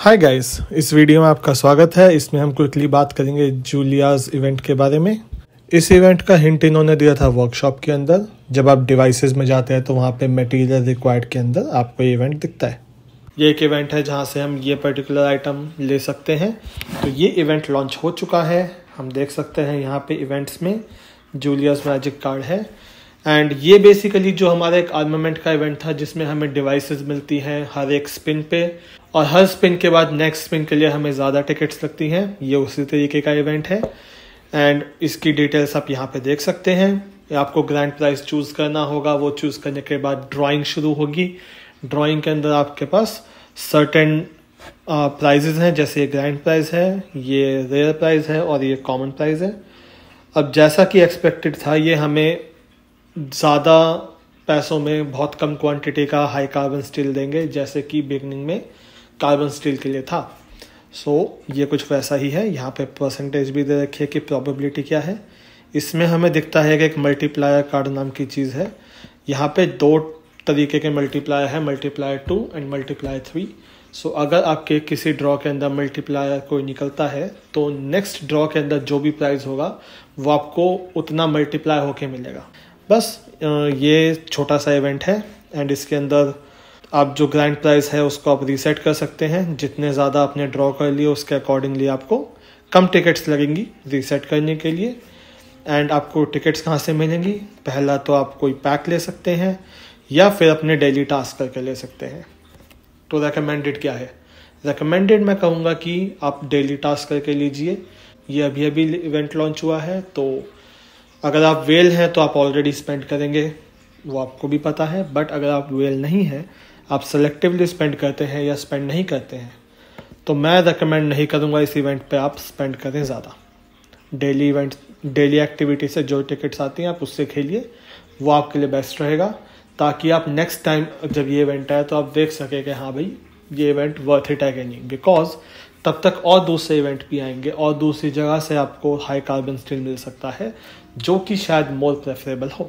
hi guys इस video में आपका स्वागत है इसमें हम क्विकली बात करेंगे जूलियाज इवेंट के बारे में इस इवेंट का हिंट इन्होंने दिया था वर्कशॉप के अंदर जब आप डिवाइसेस में जाते हैं तो वहाँ पे मटेरियल रिक्वायर्ड के अंदर आपको ये इवेंट दिखता है ये एक इवेंट है जहाँ से हम ये पर्टिकुलर आइटम ले सकते हैं तो ये इवेंट लॉन्च हो चुका है हम देख सकते हैं यहाँ पे इवेंट्स में जूलियाज मैजिक कार्ड है एंड ये बेसिकली जो हमारा एक आर्मामेंट का इवेंट था जिसमें हमें डिवाइसेस मिलती हैं हर एक स्पिन पे और हर स्पिन के बाद नेक्स्ट स्पिन के लिए हमें ज़्यादा टिकट्स लगती हैं ये उसी तरीके का इवेंट है एंड इसकी डिटेल्स आप यहाँ पे देख सकते हैं आपको ग्रैंड प्राइज चूज़ करना होगा वो चूज़ करने के बाद ड्राॅइंग शुरू होगी ड्राॅइंग के अंदर आपके पास सर्टन प्राइजेज हैं जैसे ये ग्रैंड प्राइज़ है ये रेयर प्राइज़ है और ये कॉमन प्राइज़ है अब जैसा कि एक्सपेक्टेड था ये हमें ज़्यादा पैसों में बहुत कम क्वांटिटी का हाई कार्बन स्टील देंगे जैसे कि बिगनिंग में कार्बन स्टील के लिए था सो so, ये कुछ वैसा ही है यहाँ पे परसेंटेज भी दे रखी है कि प्रोबेबिलिटी क्या है इसमें हमें दिखता है कि एक मल्टीप्लायर कार्ड नाम की चीज़ है यहाँ पे दो तरीके के मल्टीप्लायर है multiplier two and multiplier three so अगर आपके किसी ड्रॉ के अंदर मल्टीप्लायर कोई निकलता है तो नेक्स्ट ड्रॉ के अंदर जो भी प्राइस होगा वो आपको उतना मल्टीप्लाई होके मिलेगा बस ये छोटा सा इवेंट है एंड इसके अंदर आप जो ग्रैंड प्राइस है उसको आप रीसेट कर सकते हैं जितने ज़्यादा आपने ड्रॉ कर लिए उसके अकॉर्डिंगली आपको कम टिकट्स लगेंगी रीसेट करने के लिए एंड आपको टिकट्स कहाँ से मिलेंगी पहला तो आप कोई पैक ले सकते हैं या फिर अपने डेली टास्क करके ले सकते हैं तो रेकमेंडेड क्या है रेकमेंडेड मैं कहूँगा कि आप डेली टास्क करके लीजिए ये अभी अभी इवेंट लॉन्च हुआ है तो अगर आप वेल हैं तो आप ऑलरेडी स्पेंड करेंगे वो आपको भी पता है बट अगर आप वेल नहीं हैं आप सेलेक्टिवली स्पेंड करते हैं या स्पेंड नहीं करते हैं तो मैं रिकमेंड नहीं करूँगा इस इवेंट पे आप स्पेंड करें ज़्यादा डेली इवेंट डेली एक्टिविटी से जो टिकट्स आती हैं आप उससे खेलिए वो आपके लिए बेस्ट रहेगा ताकि आप नेक्स्ट टाइम जब ये इवेंट आए तो आप देख सकें कि हाँ भाई ये इवेंट वर्थ इट है कि नहीं बिकॉज तब तक और दूसरे इवेंट भी आएंगे और दूसरी जगह से आपको हाई कार्बन स्टील मिल सकता है जो कि शायद मोर प्रेफरेबल हो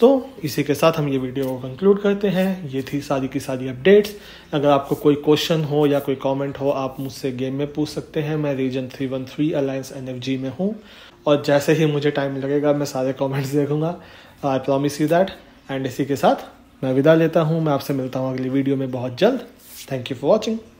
तो इसी के साथ हम ये वीडियो को कंक्लूड करते हैं ये थी सारी की सारी अपडेट्स अगर आपको कोई क्वेश्चन हो या कोई कमेंट हो आप मुझसे गेम में पूछ सकते हैं मैं region three one three alliance N में हूँ और जैसे ही मुझे टाइम लगेगा मैं सारे कमेंट्स देखूंगा आई प्रॉमिस यू दैट एंड इसी के साथ मैं विदा लेता हूँ मैं आपसे मिलता हूँ अगली वीडियो में बहुत जल्द थैंक यू फॉर वॉचिंग